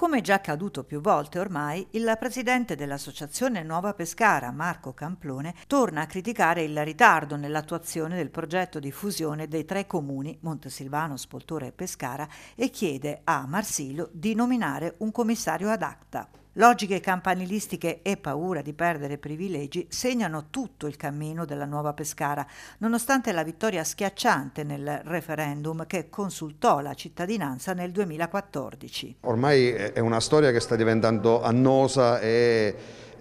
Come già accaduto più volte ormai, il presidente dell'associazione Nuova Pescara, Marco Camplone, torna a criticare il ritardo nell'attuazione del progetto di fusione dei tre comuni Montesilvano, Spoltore e Pescara e chiede a Marsilio di nominare un commissario ad acta. Logiche campanilistiche e paura di perdere privilegi segnano tutto il cammino della nuova Pescara, nonostante la vittoria schiacciante nel referendum che consultò la cittadinanza nel 2014. Ormai è una storia che sta diventando annosa e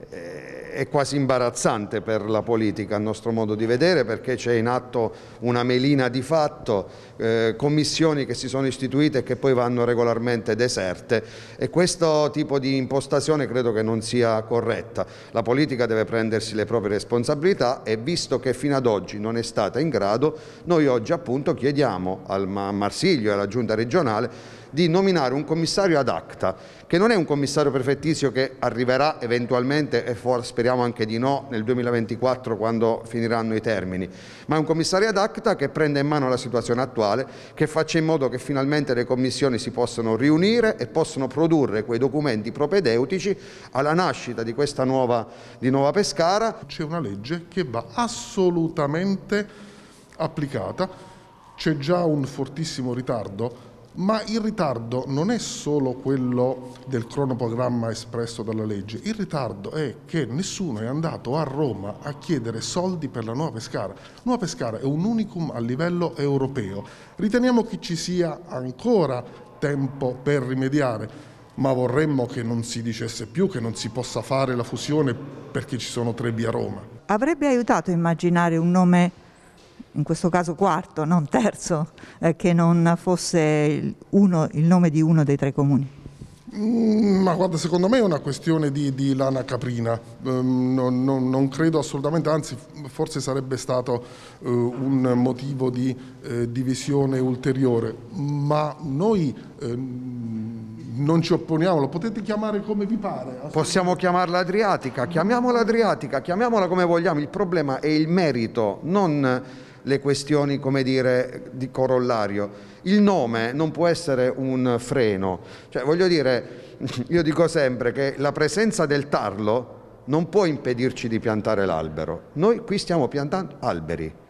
è quasi imbarazzante per la politica a nostro modo di vedere perché c'è in atto una melina di fatto, eh, commissioni che si sono istituite e che poi vanno regolarmente deserte e questo tipo di impostazione credo che non sia corretta. La politica deve prendersi le proprie responsabilità e visto che fino ad oggi non è stata in grado, noi oggi appunto chiediamo al Marsiglio e alla giunta regionale di nominare un commissario ad acta, che non è un commissario prefettizio che arriverà eventualmente sicuramente e for, speriamo anche di no nel 2024 quando finiranno i termini, ma è un commissario ad acta che prenda in mano la situazione attuale, che faccia in modo che finalmente le commissioni si possano riunire e possano produrre quei documenti propedeutici alla nascita di questa nuova, di nuova Pescara. C'è una legge che va assolutamente applicata, c'è già un fortissimo ritardo ma il ritardo non è solo quello del cronoprogramma espresso dalla legge, il ritardo è che nessuno è andato a Roma a chiedere soldi per la Nuova Pescara. Nuova Pescara è un unicum a livello europeo. Riteniamo che ci sia ancora tempo per rimediare ma vorremmo che non si dicesse più che non si possa fare la fusione perché ci sono tre via Roma. Avrebbe aiutato a immaginare un nome in questo caso quarto, non terzo, eh, che non fosse uno, il nome di uno dei tre comuni? Mm, ma guarda, secondo me è una questione di, di lana caprina, ehm, non, non, non, credo assolutamente, anzi forse sarebbe stato eh, un motivo di eh, divisione ulteriore, ma noi ehm, non ci opponiamo, lo potete chiamare come vi pare. Possiamo chiamarla Adriatica, chiamiamola Adriatica, chiamiamola come vogliamo, il problema è il merito, non le questioni come dire, di corollario. Il nome non può essere un freno. Cioè, voglio dire, io dico sempre che la presenza del tarlo non può impedirci di piantare l'albero. Noi qui stiamo piantando alberi.